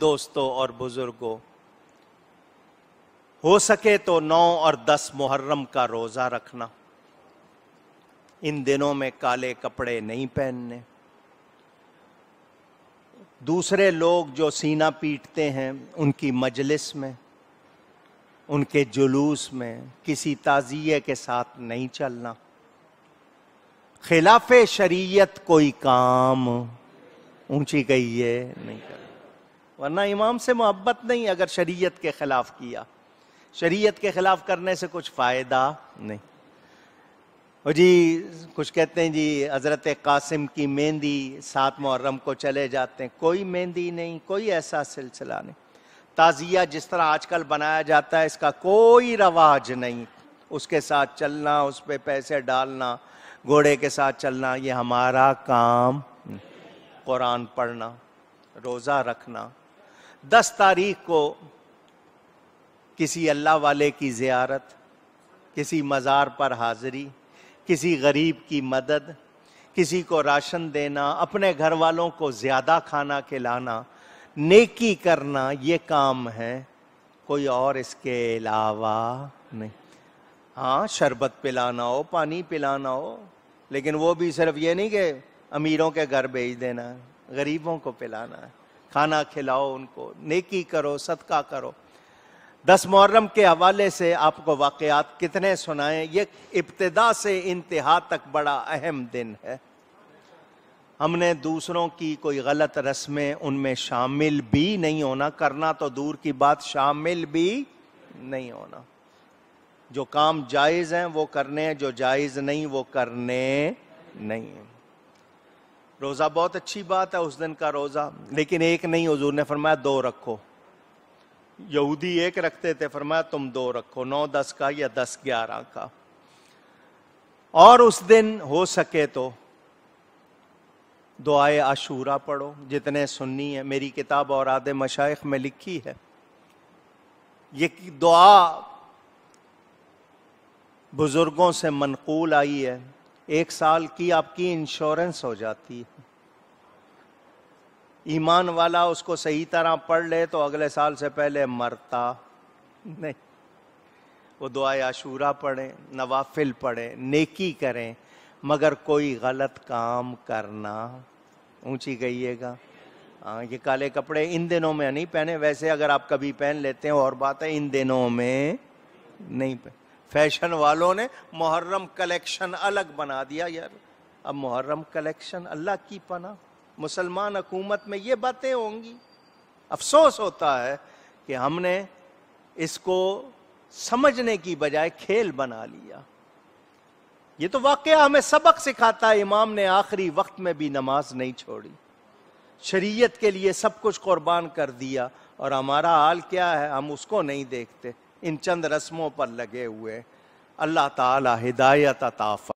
دوستوں اور بزرگوں ہو سکے تو نو اور دس محرم کا روزہ رکھنا ان دنوں میں کالے کپڑے نہیں پہننے دوسرے لوگ جو سینہ پیٹتے ہیں ان کی مجلس میں ان کے جلوس میں کسی تعزیے کے ساتھ نہیں چلنا خلاف شریعت کوئی کام اونچی گئی ہے نہیں کرنا ورنہ امام سے محبت نہیں اگر شریعت کے خلاف کیا شریعت کے خلاف کرنے سے کچھ فائدہ نہیں وہ جی کچھ کہتے ہیں جی حضرت قاسم کی مہندی سات محرم کو چلے جاتے ہیں کوئی مہندی نہیں کوئی ایسا سلسلہ نہیں تعزیہ جس طرح آج کل بنایا جاتا ہے اس کا کوئی رواج نہیں اس کے ساتھ چلنا اس پہ پیسے ڈالنا گھوڑے کے ساتھ چلنا یہ ہمارا کام قرآن پڑھنا روزہ رکھنا دس تاریخ کو کسی اللہ والے کی زیارت کسی مزار پر حاضری کسی غریب کی مدد کسی کو راشن دینا اپنے گھر والوں کو زیادہ کھانا کھلانا نیکی کرنا یہ کام ہے کوئی اور اس کے علاوہ نہیں ہاں شربت پلانا ہو پانی پلانا ہو لیکن وہ بھی صرف یہ نہیں کہ امیروں کے گھر بھیج دینا ہے غریبوں کو پلانا ہے کھانا کھلاؤ ان کو نیکی کرو صدقہ کرو دس محرم کے حوالے سے آپ کو واقعات کتنے سنائیں یہ ابتدا سے انتہا تک بڑا اہم دن ہے ہم نے دوسروں کی کوئی غلط رسمیں ان میں شامل بھی نہیں ہونا کرنا تو دور کی بات شامل بھی نہیں ہونا جو کام جائز ہیں وہ کرنے ہیں جو جائز نہیں وہ کرنے نہیں روزہ بہت اچھی بات ہے اس دن کا روزہ لیکن ایک نہیں حضور نے فرمایا دو رکھو یہودی ایک رکھتے تھے فرمایا تم دو رکھو نو دس کا یا دس گیارہ کا اور اس دن ہو سکے تو دعائے عاشورہ پڑھو جتنے سنی ہے میری کتاب اور آدھے مشائق میں لکھی ہے یہ دعا بزرگوں سے منقول آئی ہے ایک سال کی آپ کی انشورنس ہو جاتی ہے ایمان والا اس کو صحیح طرح پڑھ لے تو اگلے سال سے پہلے مرتا نہیں وہ دعا عاشورہ پڑھیں نوافل پڑھیں نیکی کریں مگر کوئی غلط کام کرنا اونچی گئیے گا ہاں، یہ کالے کپڑے ان دنوں میں نہیں پہنے ویسے اگر آپ کبھی پہن لیتے ہیں اور بات ہے ان دنوں میں نہیں پہن فیشن والوں نے محرم کلیکشن الگ بنا دیا یار اب محرم کلیکشن اللہ کی پنا مسلمان حکومت میں یہ باتیں ہوں گی افسوس ہوتا ہے کہ ہم نے اس کو سمجھنے کی بجائے کھیل بنا لیا یہ تو واقعہ ہمیں سبق سکھاتا ہے امام نے آخری وقت میں بھی نماز نہیں چھوڑی شریعت کے لیے سب کچھ قربان کر دیا اور ہمارا حال کیا ہے ہم اس کو نہیں دیکھتے ان چند رسموں پر لگے ہوئے اللہ تعالی ہدایت عطا